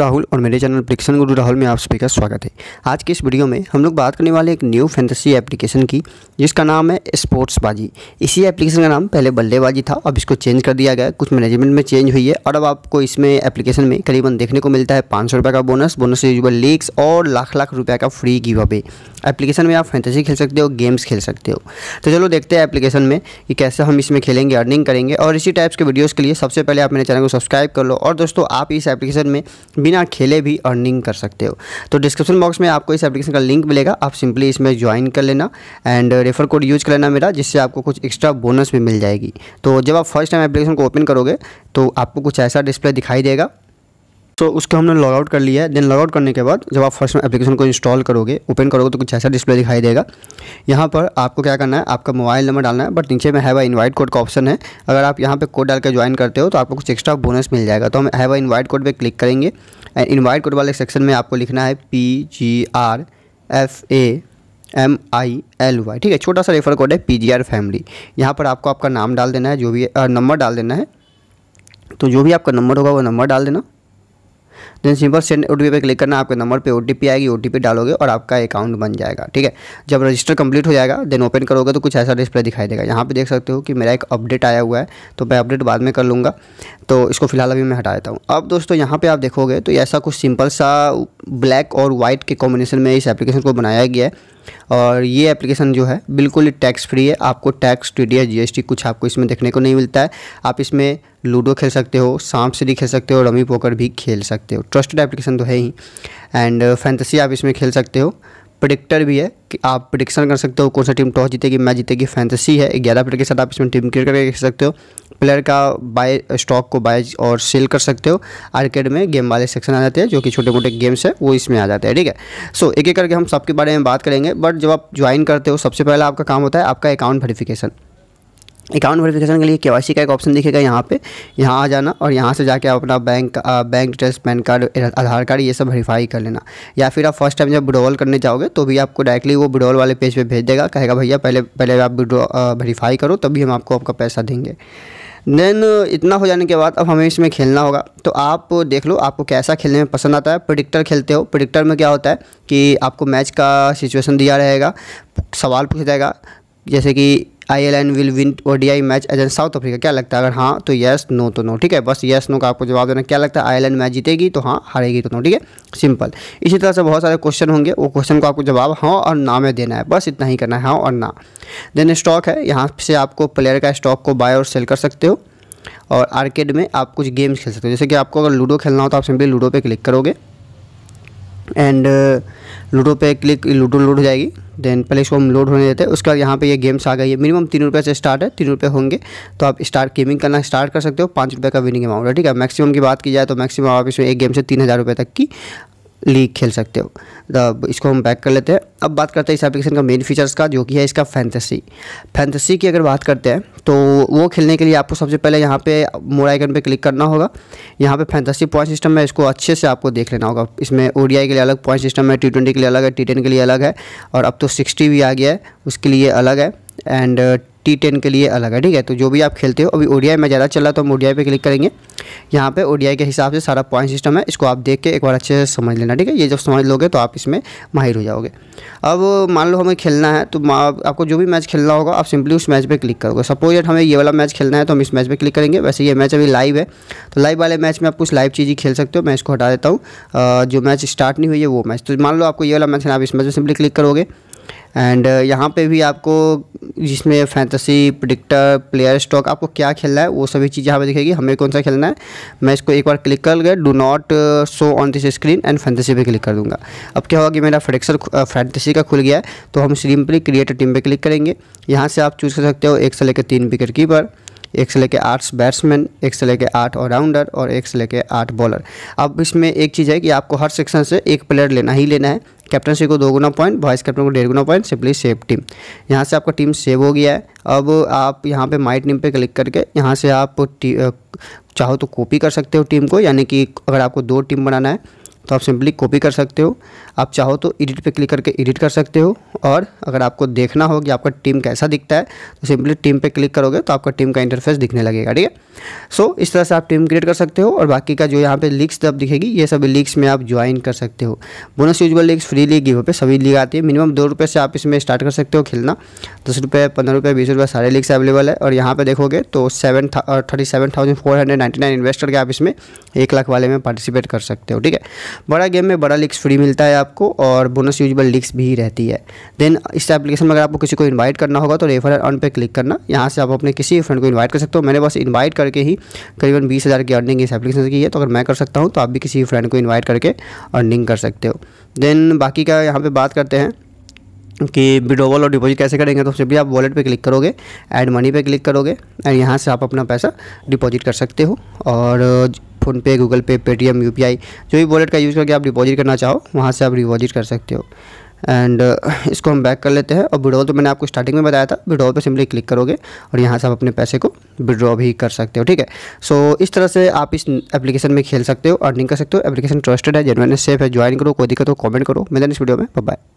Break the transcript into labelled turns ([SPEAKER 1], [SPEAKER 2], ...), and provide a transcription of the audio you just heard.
[SPEAKER 1] राहुल और मेरे चैनल प्रिक्सन गुरु राहुल में आप सभी का स्वागत है आज के इस वीडियो में हम लोग बात करने वाले एक न्यू फैंटेसी एप्लीकेशन की जिसका नाम है स्पोर्ट्स बाजी इसी एप्लीकेशन का नाम पहले बल्लेबाजी था अब इसको चेंज कर दिया गया कुछ मैनेजमेंट में चेंज हुई है और अब आपको इसमें एप्लीकेशन में करीबन देखने को मिलता है पाँच सौ का बोनस बोनस यूजल लीग्स और लाख लाख रुपये का फ्री गिव अवे एप्लीकेशन में आप फैंटेसी खेल सकते हो गेम्स खेल सकते हो तो चलो देखते हैं एप्लीकेशन में कि कैसे हम इसमें खेलेंगे अर्निंग करेंगे और इसी टाइप्स के वीडियोज़ के लिए सबसे पहले आप मेरे चैनल को सब्सक्राइब कर लो और दोस्तों आप इस एप्लीकेशन में बिना खेले भी अर्निंग कर सकते हो तो डिस्क्रिप्शन बॉक्स में आपको इस एप्लीकेशन का लिंक मिलेगा आप सिंपली इसमें ज्वाइन कर लेना एंड रेफर कोड यूज कर लेना मेरा जिससे आपको कुछ एक्स्ट्रा बोनस भी मिल जाएगी तो जब आप फर्स्ट टाइम एप्लीकेशन को ओपन करोगे तो आपको कुछ ऐसा डिस्प्ले दिखाई देगा सो तो so, उसको हमने लॉग आउट कर लिया है देन लॉग आउट करने के बाद जब आप फर्स्ट एप्लीकेशन को इंस्टॉल करोगे ओपन करोगे तो कुछ ऐसा डिस्प्ले दिखाई देगा यहाँ पर आपको क्या करना है आपका मोबाइल नंबर डालना है बट नीचे में हैवा इन्वाइट कोड का ऑप्शन है अगर आप यहाँ पर कोड डाल के ज्वाइन करते हो तो आपको कुछ एक्स्ट्रा बोनस मिल जाएगा तो हम हैवा इन्वाइट कोड पर क्लिक करेंगे एंड इन्वाइट कोड वाले सेक्शन में आपको लिखना है P G R F A M I L Y ठीक है छोटा सा रेफर कोड है पी जी आर फैमिली यहाँ पर आपको आपका नाम डाल देना है जो भी नंबर डाल देना है तो जो भी आपका नंबर होगा वो नंबर डाल देना then simple send O T P click करना आपके नंबर पर ओ आएगी ओ डालोगे और आपका अकाउंट बन जाएगा ठीक है जब रजिस्टर कंप्लीट हो जाएगा देन ओपन करोगे तो कुछ ऐसा डिस्प्ले दिखाई देगा यहाँ पर देख सकते हो कि मेरा एक अपडेट आया हुआ है तो मैं अपडेट बाद में कर लूँगा तो इसको फिलहाल अभी मैं हटा देता हूँ अब दोस्तों यहाँ पर आप देखोगे तो ऐसा कुछ सिंपल सा ब्लैक और वाइट के कॉम्बिनेशन में इस एप्लीकेशन को बनाया गया है और ये एप्लीकेशन जो है बिल्कुल टैक्स फ्री है आपको टैक्स टी डी जीएसटी कुछ आपको इसमें देखने को नहीं मिलता है आप इसमें लूडो खेल सकते हो सांप सीढ़ी खेल सकते हो रमी पोकर भी खेल सकते हो ट्रस्टेड एप्लीकेशन तो है ही एंड फैंतसी uh, आप इसमें खेल सकते हो प्रडिक्टर भी है कि आप प्रिडिक्शन कर सकते हो कौन सा टीम टॉस जीतेगी मैच जीतेगी फैंतसी है ग्यारह प्लेयर के साथ आप इसमें टीम क्रिएट करके खेल सकते हो प्लेयर का बाय स्टॉक को बाय और सेल कर सकते हो आर्केड में गेम वाले सेक्शन आ जाते हैं जो कि छोटे मोटे गेम्स है वो इसमें आ जाते हैं ठीक है सो एक एक करके हम सबके बारे में बात करेंगे बट जब आप ज्वाइन करते हो सबसे पहला आपका काम होता है आपका अकाउंट वेरिफिकेशन अकाउंट वेरिफिकेशन के लिए के का एक ऑप्शन दिखेगा यहाँ पे यहाँ आ जाना और यहाँ से जाके आप अपना बैंक आ, bank details PAN card Aadhaar card ये सब वेरीफाई कर लेना या फिर आप फर्स्ट टाइम जब विड्रॉल करने जाओगे तो भी आपको डायरेक्टली वो विड्रॉल वाले पेज पे भेज देगा कहेगा भैया पहले पहले आप विड्रॉ वेरीफाई करो तभी हम आपको आपका पैसा देंगे देन uh, इतना हो जाने के बाद अब हमें इसमें खेलना होगा तो आप देख लो आपको कैसा खेलने में पसंद आता है प्रोडिक्टर खेलते हो प्रोडिक्टर में क्या होता है कि आपको मैच का सिचुएशन दिया रहेगा सवाल पूछा जाएगा जैसे कि I will win ODI match against South Africa क्या लगता है अगर हाँ तो यस नो तो नो ठीक है बस यस नो का आपको जवाब देना क्या लगता है आई मैच जीतेगी तो हाँ हारेगी तो नो ठीक है सिंपल इसी तरह से बहुत सारे क्वेश्चन होंगे वो क्वेश्चन को आपको जवाब हाँ और ना में देना है बस इतना ही करना है हाँ और ना देन स्टॉक है यहाँ से आपको प्लेयर का स्टॉक को बाय और सेल कर सकते हो और आर्केड में आप कुछ गेम्स खेल सकते हो जैसे कि आपको अगर लूडो खेलना हो तो आप सिंपली लूडो पे क्लिक करोगे एंड लूडो uh, पे क्लिक लूडो लूट हो जाएगी देन पहले इसको हम लोड होने देते हैं उसके बाद यहाँ पे ये गेम्स आ गई है मिनिमम तीन रुपये से स्टार्ट है तीन रुपये होंगे तो आप स्टार्ट गेमिंग करना स्टार्ट कर सकते हो पाँच रुपये का विनिंग अमाउंट है ठीक है मैक्सिमम की बात की जाए तो मैक्सिमम आप इसमें एक गेम से तीन हज़ार रुपये तक की लीग खेल सकते हो द तो इसको हम बैक कर लेते हैं अब बात करते हैं इस एप्लीकेशन का मेन फीचर्स का जो कि है इसका फैंतसी फैंतसी की अगर बात करते हैं तो वो खेलने के लिए आपको सबसे पहले यहाँ पे मोर आइकन पे क्लिक करना होगा यहाँ पे फैंतसी पॉइंट सिस्टम है इसको अच्छे से आपको देख लेना होगा इसमें ओ के लिए अलग पॉइंट सिस्टम है टी के लिए अलग है टी के लिए अलग है और अब तो सिक्सटी भी आ गया है उसके लिए अलग है एंड टी टेन के लिए अलग है ठीक है तो जो भी आप खेलते हो अभी ओडीआई में ज़्यादा चल रहा है तो हम ओडीआई पे क्लिक करेंगे यहाँ पे ओडीआई के हिसाब से सारा पॉइंट सिस्टम है इसको आप देख के एक बार अच्छे से समझ लेना ठीक है ये जब समझ लोगे तो आप इसमें माहिर हो जाओगे अब मान लो हमें खेलना है तो आपको जो भी मैच खेलना होगा आप सिंपली उस मैच पर क्लिक करोगे सपोज हमें ये वाला मैच खेलना है तो हम इस मैच पर क्लिक करेंगे वैसे ये मैच अभी लाइव है तो लाइव वाले मैच में आप कुछ लाइव चीज़ ही खेल सकते हो मैं इसको हटा देता हूँ जो मैच स्टार्ट नहीं हुई है वो मैच तो मान लो आपको ये वाला मैच है आप इस मैच में सिंपली क्लिक करोगे एंड uh, यहाँ पे भी आपको जिसमें फैंटेसी प्रडिक्टर प्लेयर स्टॉक आपको क्या खेलना है वो सभी चीज़ें यहाँ पे दिखेगी हमें कौन सा खेलना है मैं इसको एक बार क्लिक कर गया do not show on this screen and fantasy पे क्लिक कर दूंगा अब क्या होगा कि मेरा फ्रेक्सर फैंटेसी uh, का खुल गया है तो हम सिंपली क्रिएट टीम पर क्लिक करेंगे यहाँ से आप चूज़ कर सकते हो एक से लेकर तीन विकेट कीपर एक से लेके आठ बैट्समैन एक से लेके आठ ऑलराउंडर और एक से लेके आठ बॉलर अब इसमें एक चीज़ है कि आपको हर सेक्शन से एक प्लेयर लेना ही लेना है कैप्टनशिप को दो गुना पॉइंट वाइस कैप्टन को डेढ़ गुना पॉइंट सिंपली सेव टीम यहाँ से आपका टीम सेव हो गया है अब आप यहाँ पे माइट टीम पे क्लिक करके यहाँ से आप चाहो तो कॉपी कर सकते हो टीम को यानी कि अगर आपको दो टीम बनाना है तो आप सिंपली कॉपी कर सकते हो आप चाहो तो एडिट पे क्लिक करके एडिट कर सकते हो और अगर आपको देखना हो कि आपका टीम कैसा दिखता है तो सिंपली टीम पे क्लिक करोगे तो आपका टीम का इंटरफेस दिखने लगेगा ठीक है सो इस तरह से आप टीम क्रिएट कर सकते हो और बाकी का जो यहाँ पे लीक्स तब दिखेगी ये सभी लीक्स में आप ज्वाइन कर सकते हो bonus usual leaks free league give पर सभी लीग आती है मिनिमम दो रुपये से आप इसमें स्टार्ट कर सकते हो खेलना दस रुपये पंद्रह रुपये बीस रुपये सारे लीग्स अवेलेबल है और यहाँ पर देखोगे तो seven thirty seven thousand four hundred ninety nine invest करके आप इसमें एक लाख वाले में पार्टिसिपेट कर सकते हो ठीक है बड़ा गेम में बड़ा लिक्स फ्री मिलता है आपको और बोनस यूजबल लिक्स भी रहती है देन इस एप्लीकेशन में अगर आपको किसी को इन्वाइट करना होगा तो रेफर अर्न पे क्लिक करना यहाँ से आप अपने किसी फ्रेंड को इन्वाइट कर सकते हो मैंने बस इन्वाइट करके ही करीबन बीस हज़ार की अर्निंग इस एप्लीकेशन की है तो अगर मैं कर सकता हूँ तो आप भी किसी फ्रेंड को इन्वाइट करके अर्निंग कर सकते हो देन बाकी का यहाँ पर बात करते हैं कि विड्रोवल और डिपॉजिट कैसे करेंगे तो भी आप वॉलेट पे क्लिक करोगे ऐड मनी पे क्लिक करोगे एंड यहाँ से आप अपना पैसा डिपॉजिट कर सकते हो और फ़ोनपे गूगल पे पेटीएम यू जो भी वॉलेट का यूज़ करके आप डिपॉजिट करना चाहो वहाँ से आप डिपॉजिट कर सकते हो एंड uh, इसको हम बैक कर लेते हैं और विड्रॉल तो मैंने आपको स्टार्टिंग में बताया था विड्रॉल पे सिंपली क्लिक करोगे और यहाँ से आप अपने पैसे को विड्रॉ भी कर सकते हो ठीक है सो so, इस तरह से आप इस एप्लीकेशन में खेल सकते हो अर्निंग कर सकते हो एप्लीकेशन ट्रस्टेड है जनवन सेफ है ज्वाइन करो कोई दिक्कत हो कॉमेंट करो मिलते हैं इस वीडियो में बाय